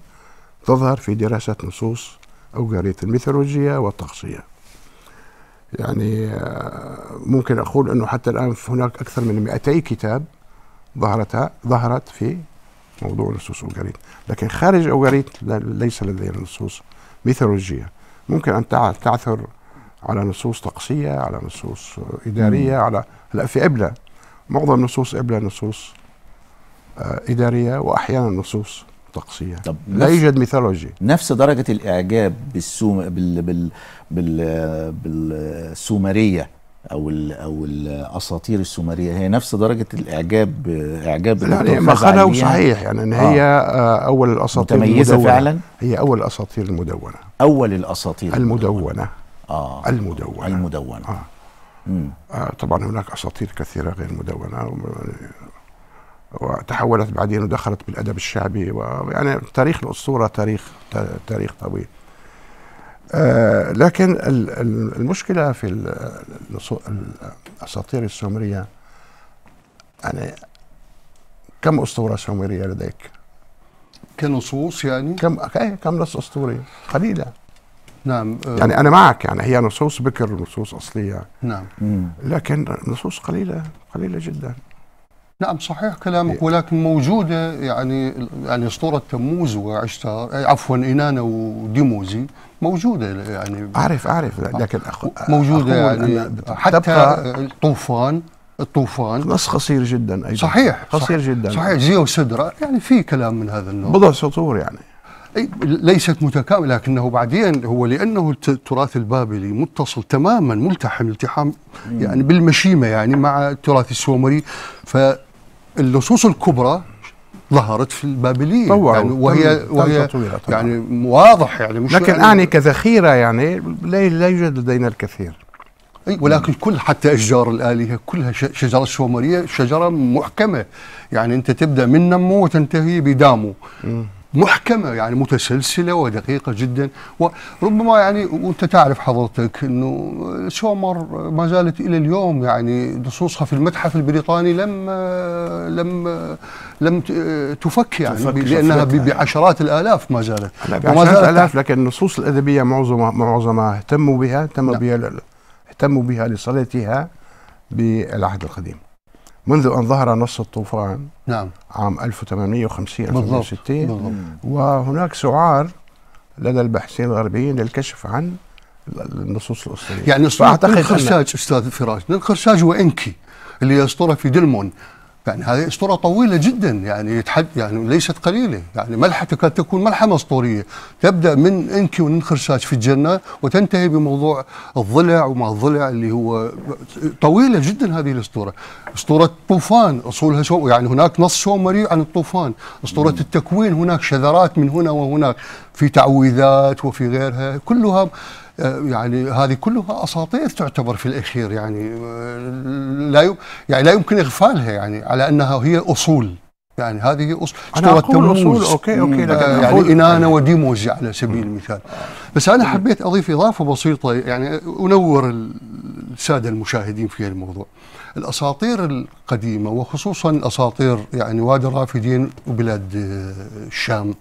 تظهر في دراسة نصوص أو أوغارية الميثولوجية والتغطية يعني آه، ممكن أقول أنه حتى الآن هناك أكثر من 200 كتاب ظهرت ظهرت في موضوع نصوص اوغاريت لكن خارج اوغاريت ليس لدينا نصوص ميثولوجية ممكن أن تعثر على نصوص طقسية على نصوص إدارية مم. على هلا في ابله معظم نصوص ابله نصوص آه إدارية وأحيانا نصوص طقسية طب لا يوجد ميثولوجي نفس درجة الإعجاب بالسوم بال بال بالسومرية او ال او الاساطير السومريه هي نفس درجه الاعجاب اعجاب يعني مخنا صحيح يعني ان هي آه. آه. اول الاساطير متميزه المدونة. فعلا هي اول الاساطير المدونه اول الاساطير المدونة. المدونه اه المدونه المدونه آه. آه طبعا هناك اساطير كثيره غير مدونه وتحولت بعدين ودخلت بالادب الشعبي ويعني تاريخ الاسطوره تاريخ تاريخ طويل آه، لكن المشكله في الاساطير السومريه يعني كم اسطوره سومريه لديك؟ كنصوص يعني؟ كم إيه، كم نص اسطوري؟ قليله نعم آه، يعني انا معك يعني هي نصوص بكر ونصوص اصليه نعم لكن نصوص قليله قليله جدا نعم صحيح كلامك إيه. ولكن موجوده يعني يعني اسطوره تموز وعشتار عفوا انانه وديموزي موجوده يعني اعرف اعرف آه. لكن أخو موجوده يعني حتى الطوفان الطوفان نص قصير جدا ايضا صحيح قصير جدا صحيح زيو سدره يعني في كلام من هذا النوع بضع سطور يعني ليست متكامله لكنه بعدين هو لانه التراث البابلي متصل تماما ملتحم التحام يعني بالمشيمه يعني مع التراث السومري ف اللصوص الكبرى ظهرت في البابليه طوعوا يعني وهي طوعوا وهي تم يعني واضح يعني مش لكن يعني كذخيره يعني لا لا يوجد لدينا الكثير اي ولكن كل حتى اشجار الالهه كلها شجره سومريه شجره محكمه يعني انت تبدا من نمو وتنتهي بدامو محكمة يعني متسلسلة ودقيقة جدا وربما يعني وانت تعرف حضرتك انه سومر ما زالت الى اليوم يعني نصوصها في المتحف البريطاني لم لم لم تفك يعني تفك لانها بعشرات الالاف ما زالت وما يعني زالت الالاف لكن النصوص الادبية معظمها معظمها اهتموا بها اهتموا نعم. بها اهتموا بها لصلتها بالعهد القديم منذ أن ظهر نص الطوفان نعم عام 1850 1860 بالضبط. وهناك سعار لدى الباحثين الغربيين للكشف عن النصوص الأصلية يعني أعتقد الخرشاج أستاذ فراج الخرشاج وإنكي اللي يسطره في دلمون يعني هذه اسطوره طويله جدا يعني يتحد يعني ليست قليله يعني ملحه تكاد تكون ملحه مسطوريه تبدا من انكي وننخرساج في الجنه وتنتهي بموضوع الضلع وما الضلع اللي هو طويله جدا هذه الاسطوره اسطوره طوفان اصولها شو يعني هناك نص شومري عن الطوفان اسطوره التكوين هناك شذرات من هنا وهناك في تعويذات وفي غيرها كلها آه، يعني هذه كلها اساطير تعتبر في الاخير يعني آه، لا يعني لا يمكن اغفالها يعني على انها هي اصول يعني هذه اصول انا اقول اصول اوكي اوكي لكن يعني انانه وديموز على سبيل المثال بس انا حبيت اضيف اضافه بسيطه يعني انور الساده المشاهدين في الموضوع الاساطير القديمه وخصوصا اساطير يعني وادي الرافدين وبلاد آه، الشام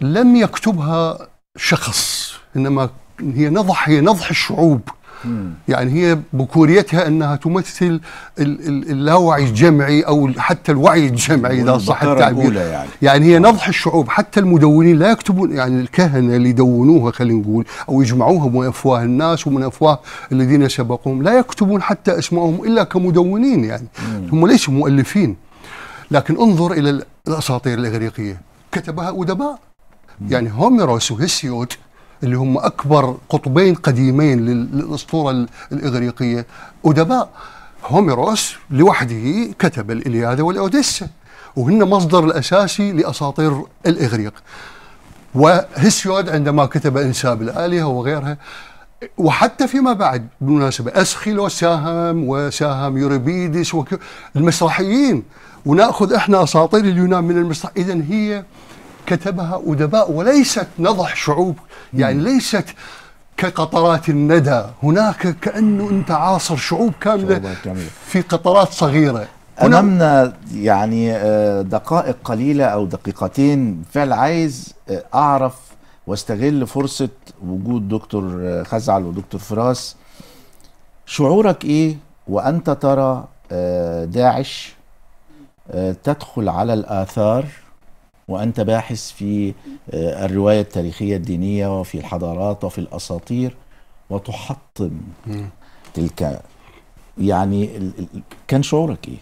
لم يكتبها شخص انما هي نضح هي نضح الشعوب مم. يعني هي بكوريتها انها تمثل اللاوعي الجمعي او حتى الوعي الجمعي اذا صح التعبير يعني. يعني هي نضح الشعوب حتى المدونين لا يكتبون يعني الكهنه اللي يدونوها خلينا نقول او يجمعوها من افواه الناس ومن افواه الذين سبقوهم لا يكتبون حتى اسمائهم الا كمدونين يعني مم. هم ليسوا مؤلفين لكن انظر الى الاساطير الاغريقيه كتبها ادباء يعني هوميروس وهسيود اللي هم اكبر قطبين قديمين للاسطوره الاغريقيه ادباء هوميروس لوحده كتب الإلياذة والأوديسة وهن مصدر الأساسي لأساطير الإغريق وهسيود عندما كتب إنساب الآلهة وغيرها وحتى فيما بعد بالمناسبة أسخيلو ساهم وساهم يوريبيدس المسرحيين وناخذ احنا اساطير اليونان من المسرح اذا هي كتبها أدباء وليست نضح شعوب يعني ليست كقطرات الندى هناك كأنه أنت عاصر شعوب كاملة في قطرات صغيرة أمامنا يعني آه، دقائق قليلة أو دقيقتين فعل عايز آه، أعرف واستغل فرصة وجود دكتور آه، خزعل ودكتور فراس شعورك إيه وأنت ترى داعش تدخل على الآثار وأنت باحث في آه، الرواية التاريخية الدينية وفي الحضارات وفي الأساطير وتحطم تلك يعني كان شعورك إيه؟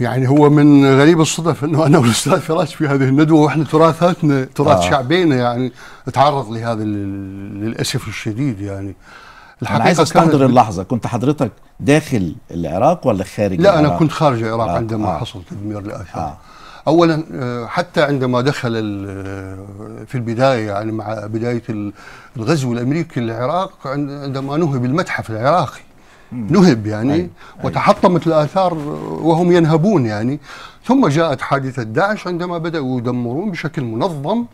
يعني هو من غريب الصدف انه انا والاستاذ فراس في هذه الندوه واحنا تراثاتنا تراث آه. شعبينا يعني تعرض لهذا للاسف الشديد يعني الحقيقه انا عايز استحضر اللحظه كنت حضرتك داخل العراق ولا خارج لا العراق؟ انا كنت خارج العراق آه. عندما آه. حصل تدمير الاثار آه. اولا آه، حتى عندما دخل آه، في البدايه يعني مع بدايه الغزو الامريكي للعراق عندما نهب المتحف العراقي نهب يعني أي. وتحطمت الاثار وهم ينهبون يعني ثم جاءت حادثه داعش عندما بداوا يدمرون بشكل منظم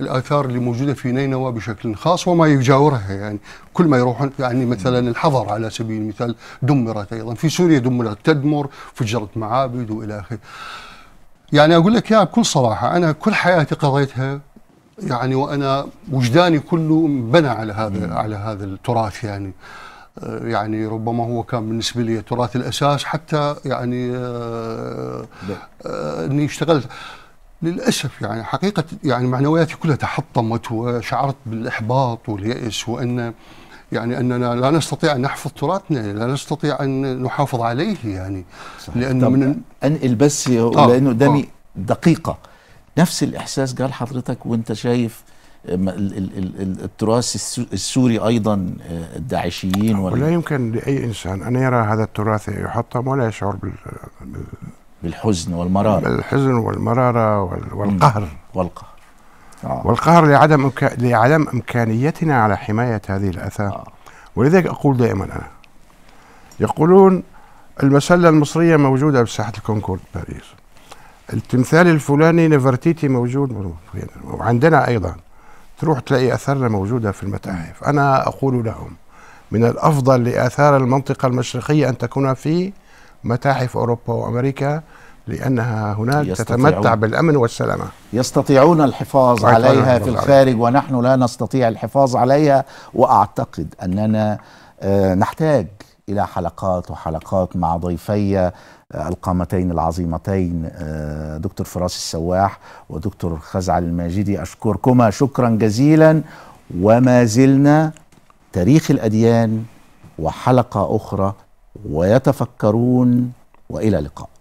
الاثار اللي موجوده في نينوى بشكل خاص وما يجاورها يعني كل ما يروحون يعني مثلا الحضر على سبيل المثال دمرت ايضا في سوريا دمرت تدمر فجرت معابد والى اخره يعني اقول لك يا بكل صراحه انا كل حياتي قضيتها يعني وانا وجداني كله بنى على هذا مم. على هذا التراث يعني آه، يعني ربما هو كان بالنسبه لي تراث الاساس حتى يعني آه آه اني اشتغلت للاسف يعني حقيقه يعني معنوياتي كلها تحطمت وشعرت بالاحباط واليأس وان يعني اننا لا نستطيع ان نحفظ تراثنا، لا نستطيع ان نحافظ عليه يعني لانه من انقل بس آه. لانه قدامي آه. دقيقه نفس الاحساس قال حضرتك وانت شايف آه، التراث السوري ايضا آه، الداعشيين ولا ولا يمكن لاي انسان ان يرى هذا التراث يحطم ولا يشعر بال بالحزن والمراره الحزن والمراره والقهر والقهر آه. والقهر لعدم أمك... لعدم امكانيتنا على حمايه هذه الاثار آه. ولذلك اقول دائما انا يقولون المسله المصريه موجوده بساحه الكونكورد باريس التمثال الفلاني نفرتيتي موجود وعندنا ايضا تروح تلاقي اثارنا موجوده في المتاحف انا اقول لهم من الافضل لاثار المنطقه المشرقيه ان تكون في متاحف اوروبا وامريكا لأنها هناك تتمتع بالأمن والسلامة يستطيعون الحفاظ عليها في الخارج ونحن لا نستطيع الحفاظ عليها وأعتقد أننا آه، نحتاج إلى حلقات وحلقات مع ضيفي آه، القامتين العظيمتين آه، دكتور فراس السواح ودكتور خزعل الماجدي أشكركما شكرا جزيلا وما زلنا تاريخ الأديان وحلقة أخرى ويتفكرون وإلى اللقاء